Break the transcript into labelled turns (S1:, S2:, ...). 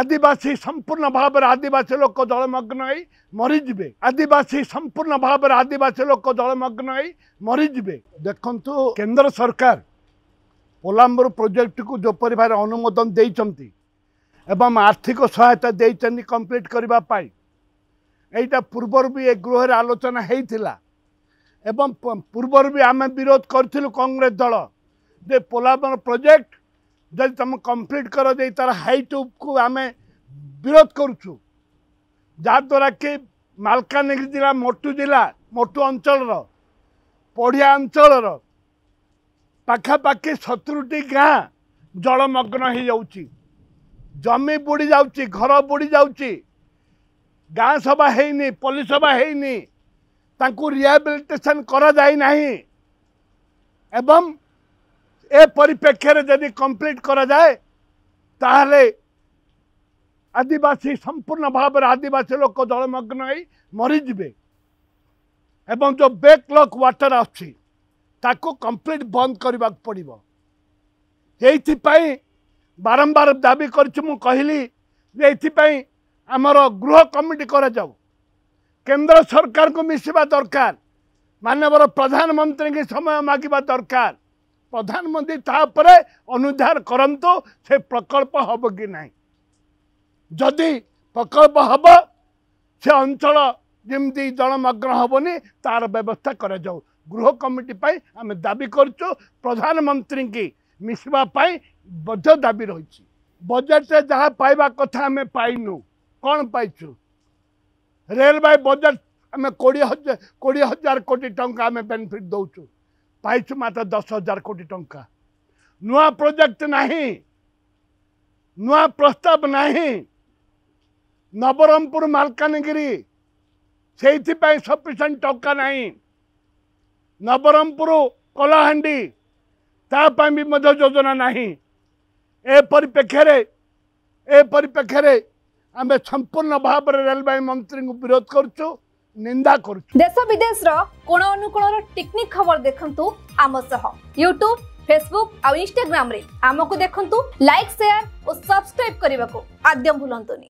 S1: ଆଦିବାସୀ ସମ୍ପୂର୍ଣ୍ଣ ଭାବରେ ଆଦିବାସୀ ଲୋକ ଜଳମଗ୍ନ ହୋଇ ମରିଯିବେ ଆଦିବାସୀ ସମ୍ପୂର୍ଣ୍ଣ ଭାବରେ ଆଦିବାସୀ ଲୋକ ଜଳମଗ୍ନ ହୋଇ ମରିଯିବେ ଦେଖନ୍ତୁ କେନ୍ଦ୍ର ସରକାର ପୋଲାମ୍ବର ପ୍ରୋଜେକ୍ଟକୁ ଯେପରି ଭାବରେ ଅନୁମୋଦନ ଦେଇଛନ୍ତି ଏବଂ ଆର୍ଥିକ ସହାୟତା ଦେଇଛନ୍ତି କମ୍ପ୍ଲିଟ୍ କରିବା ପାଇଁ ଏଇଟା ପୂର୍ବରୁ ବି ଏ ଗୃହରେ ଆଲୋଚନା ହେଇଥିଲା ଏବଂ ପୂର୍ବରୁ ବି ଆମେ ବିରୋଧ କରିଥିଲୁ କଂଗ୍ରେସ ଦଳ ଯେ ପୋଲାମ୍ବର ପ୍ରୋଜେକ୍ଟ ଯଦି ତୁମେ କମ୍ପ୍ଲିଟ୍ କର ଦେଇ ତା'ର ହାଇଟ୍କୁ ଆମେ ବିରୋଧ କରୁଛୁ ଯାହାଦ୍ୱାରା କି ମାଲକାନଗିରି ଜିଲ୍ଲା ମୋଟୁ ଜିଲ୍ଲା ମୋଟୁ ଅଞ୍ଚଳର ପଡ଼ିଆ ଅଞ୍ଚଳର ପାଖାପାଖି ସତୁରିଟି ଗାଁ ଜଳମଗ୍ନ ହୋଇଯାଉଛି ଜମି ବୁଡ଼ି ଯାଉଛି ଘର ବୁଡ଼ି ଯାଉଛି ଗାଁ ସଭା ହେଇନି ପଲ୍ଲୀସଭା ହେଇନି ତାଙ୍କୁ ରିହାବିଲିଟେସନ୍ କରାଯାଇ ନାହିଁ ଏବଂ এ পরিপ্রেক্ষীরে যদি কমপ্লিট করা যায় তাহলে আদিবাসী সম্পূর্ণ ভাবে আদিবাসী লোক জলমগ্ন হয়ে মরিযে এবং যে বেকলক ওয়াটার আছে তাকে কমপ্লিট বন্ধ করা পড়ব এইপাই বারম্বার দাবি করছি মু কহিলি যে এইপাই আমার গৃহ কমিটি করা যাও কেন্দ্র সরকারকে মিশিবা দরকার মানবর প্রধানমন্ত্রী সময় মাগিবা দরকার ପ୍ରଧାନମନ୍ତ୍ରୀ ତା ଉପରେ ଅନୁଧ୍ୟାନ କରନ୍ତୁ ସେ ପ୍ରକଳ୍ପ ହେବ କି ନାହିଁ ଯଦି ପ୍ରକଳ୍ପ ହେବ ସେ ଅଞ୍ଚଳ ଯେମିତି ଜଳମଗ୍ନ ହେବନି ତାର ବ୍ୟବସ୍ଥା କରାଯାଉ ଗୃହ କମିଟି ପାଇଁ ଆମେ ଦାବି କରୁଛୁ ପ୍ରଧାନମନ୍ତ୍ରୀଙ୍କୁ ମିଶିବା ପାଇଁ ବଦ୍ଧ ଦାବି ରହିଛି ବଜେଟ୍ରେ ଯାହା ପାଇବା କଥା ଆମେ ପାଇନୁ କ'ଣ ପାଇଛୁ ରେଲୱେ ବଜେଟ୍ ଆମେ କୋଡ଼ିଏ ହଜାର କୋଡ଼ିଏ ହଜାର କୋଟି ଟଙ୍କା ଆମେ ବେନିଫିଟ୍ ଦେଉଛୁ ପାଇଛୁ ମାତ୍ର ଦଶ ହଜାର କୋଟି ଟଙ୍କା ନୂଆ ପ୍ରୋଜେକ୍ଟ ନାହିଁ ନୂଆ ପ୍ରସ୍ତାବ ନାହିଁ ନବରଙ୍ଗପୁର ମାଲକାନଗିରି ସେଇଥିପାଇଁ ସଫିସିଏଣ୍ଟ ଟଙ୍କା ନାହିଁ ନବରଙ୍ଗପୁର କଳାହାଣ୍ଡି ତା ପାଇଁ ବି ମଧ୍ୟ ଯୋଜନା ନାହିଁ ଏ ପରିପ୍ରେକ୍ଷୀରେ ଏ ପରିପ୍ରେକ୍ଷୀରେ ଆମେ ସମ୍ପୂର୍ଣ୍ଣ ଭାବରେ ରେଳବାଇ ମନ୍ତ୍ରୀଙ୍କୁ ବିରୋଧ କରୁଛୁ ନିନ୍ଦା କରୁଛୁ ଦେଶ ବିଦେଶର କୋଣ ଅନୁକୋଣର ଟିକ୍ନିକ୍ ଖବର ଦେଖନ୍ତୁ ଆମ ସହ ୟୁଟ୍ୟୁବ ଫେସବୁକ୍ ଆଉ ଇନଷ୍ଟାଗ୍ରାମରେ ଆମକୁ ଦେଖନ୍ତୁ ଲାଇକ୍ ସେୟାର ଓ ସବସ୍କ୍ରାଇବ୍ କରିବାକୁ ଆଦ୍ୟ ଭୁଲନ୍ତୁନି